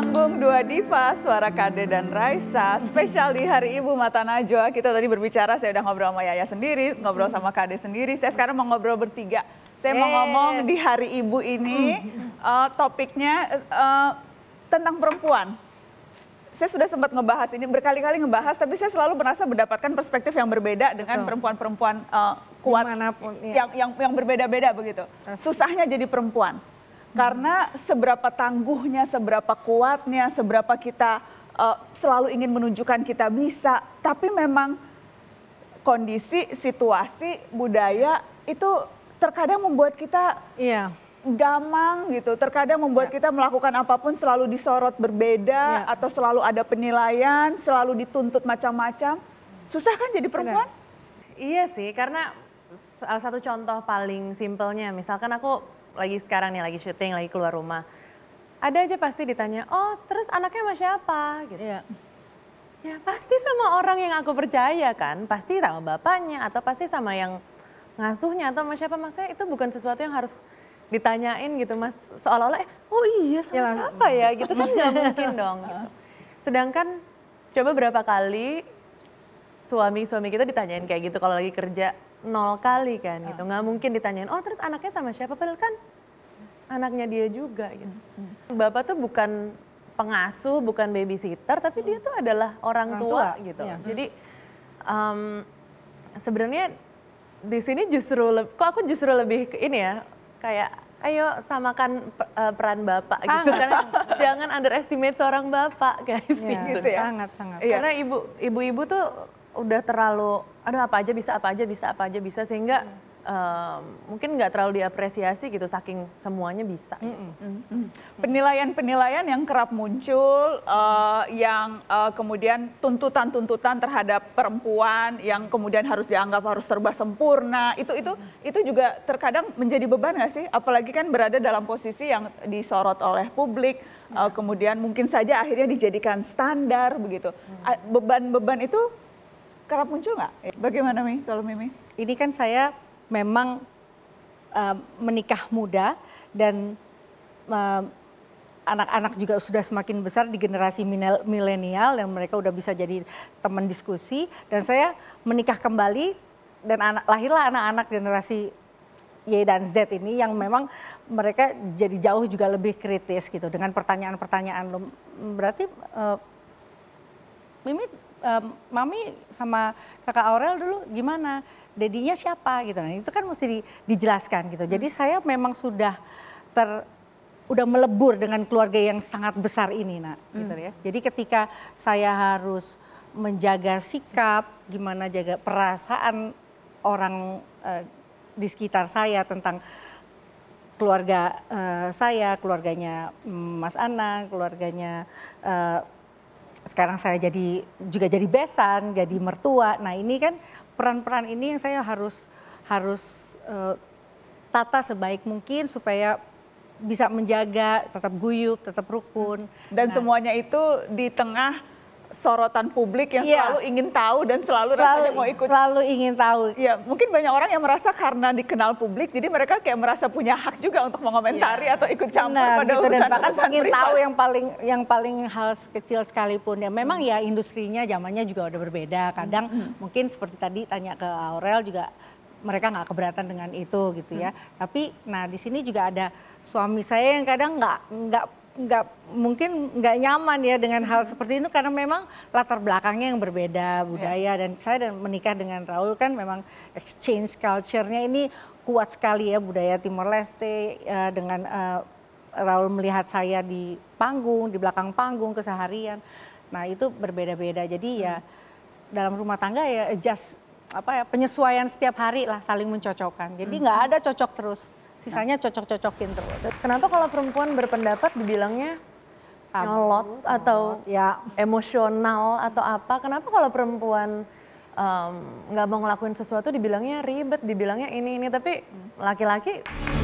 panggung dua diva, suara Kade dan Raisa. Spesial di Hari Ibu Mata Najwa, kita tadi berbicara, saya udah ngobrol sama Yaya sendiri, ngobrol sama Kade sendiri. Saya sekarang mau ngobrol bertiga. Saya mau ngomong di Hari Ibu ini, uh, topiknya uh, tentang perempuan. Saya sudah sempat ngebahas ini, berkali-kali ngebahas, tapi saya selalu merasa mendapatkan perspektif yang berbeda dengan perempuan-perempuan uh, kuat, ya. yang, yang, yang berbeda-beda begitu. Susahnya jadi perempuan karena seberapa tangguhnya, seberapa kuatnya, seberapa kita uh, selalu ingin menunjukkan kita bisa, tapi memang kondisi, situasi, budaya itu terkadang membuat kita iya. gamang gitu. Terkadang membuat ya. kita melakukan apapun selalu disorot berbeda ya. atau selalu ada penilaian, selalu dituntut macam-macam. Susah kan jadi perempuan? Iya sih, karena salah satu contoh paling simpelnya, misalkan aku lagi sekarang nih lagi syuting, lagi keluar rumah, ada aja pasti ditanya, oh terus anaknya sama siapa? Gitu. Iya. Ya pasti sama orang yang aku percaya kan, pasti sama bapaknya atau pasti sama yang ngasuhnya atau sama siapa. Maksudnya itu bukan sesuatu yang harus ditanyain gitu mas, seolah-olah eh, oh iya sama ya, siapa ya gitu kan nggak mungkin dong. Gitu. Sedangkan coba berapa kali suami-suami kita ditanyain kayak gitu kalau lagi kerja nol kali kan gitu. Ah. Nggak mungkin ditanyain, oh terus anaknya sama siapa? Padahal kan anaknya dia juga gitu. Hmm. Bapak tuh bukan pengasuh, bukan babysitter, tapi dia tuh adalah orang, tua, gitu. Iya. Jadi um, sebenarnya di sini justru kok aku justru lebih ke ini ya kayak ayo samakan eh, peran bapak gitu sangat. gitu kan, jangan underestimate seorang bapak guys ya, gitu ya sangat sangat iya, karena ibu ibu-ibu tuh udah terlalu aduh apa aja bisa apa aja bisa apa aja bisa sehingga hmm. Uh, mungkin nggak terlalu diapresiasi gitu saking semuanya bisa. Gitu. Penilaian-penilaian yang kerap muncul, uh, yang uh, kemudian tuntutan-tuntutan terhadap perempuan yang kemudian harus dianggap harus serba sempurna, itu itu itu juga terkadang menjadi beban nggak sih? Apalagi kan berada dalam posisi yang disorot oleh publik, uh, kemudian mungkin saja akhirnya dijadikan standar begitu. Mm. Beban-beban itu kerap muncul nggak? Bagaimana Mi kalau Mimi? Ini kan saya memang uh, menikah muda dan anak eh, anak-anak juga sudah semakin besar di generasi milenial yang mereka udah bisa jadi teman diskusi dan saya menikah kembali dan anak lahirlah anak-anak generasi Y dan Z ini yang memang mereka jadi jauh juga lebih kritis gitu dengan pertanyaan-pertanyaan berarti uh, Mimi mami sama kakak Aurel dulu gimana? Dedinya siapa gitu. Nah, itu kan mesti di, dijelaskan gitu. Jadi hmm. saya memang sudah ter udah melebur dengan keluarga yang sangat besar ini, Nak, hmm. gitu ya. Jadi ketika saya harus menjaga sikap, gimana jaga perasaan orang uh, di sekitar saya tentang keluarga uh, saya, keluarganya mm, Mas Anang, keluarganya uh, sekarang saya jadi juga jadi besan, jadi mertua. Nah ini kan peran-peran ini yang saya harus harus uh, tata sebaik mungkin supaya bisa menjaga, tetap guyup, tetap rukun. Dan nah, semuanya itu di tengah sorotan publik yang yeah. selalu ingin tahu dan selalu, selalu mau ikut. Selalu ingin tahu. Ya, mungkin banyak orang yang merasa karena dikenal publik, jadi mereka kayak merasa punya hak juga untuk mengomentari yeah. atau ikut campur nah, pada gitu, urusan dan bahkan urusan ingin tahu yang paling yang paling hal kecil sekalipun ya. Memang hmm. ya industrinya zamannya juga udah berbeda. Kadang hmm. hmm. mungkin seperti tadi tanya ke Aurel juga mereka nggak keberatan dengan itu gitu ya. Hmm. Tapi nah di sini juga ada suami saya yang kadang nggak nggak nggak mungkin nggak nyaman ya dengan hal hmm. seperti itu karena memang latar belakangnya yang berbeda budaya yeah. dan saya dan menikah dengan Raul kan memang exchange culture-nya ini kuat sekali ya budaya Timor Leste uh, dengan uh, Raul melihat saya di panggung di belakang panggung keseharian nah itu berbeda-beda jadi hmm. ya dalam rumah tangga ya adjust apa ya penyesuaian setiap hari lah saling mencocokkan jadi hmm. nggak hmm. ada cocok terus Sisanya cocok-cocokin terus. Kenapa kalau perempuan berpendapat dibilangnya Tabu, nyolot atau ya. emosional atau apa? Kenapa kalau perempuan nggak um, mau ngelakuin sesuatu dibilangnya ribet, dibilangnya ini ini tapi laki-laki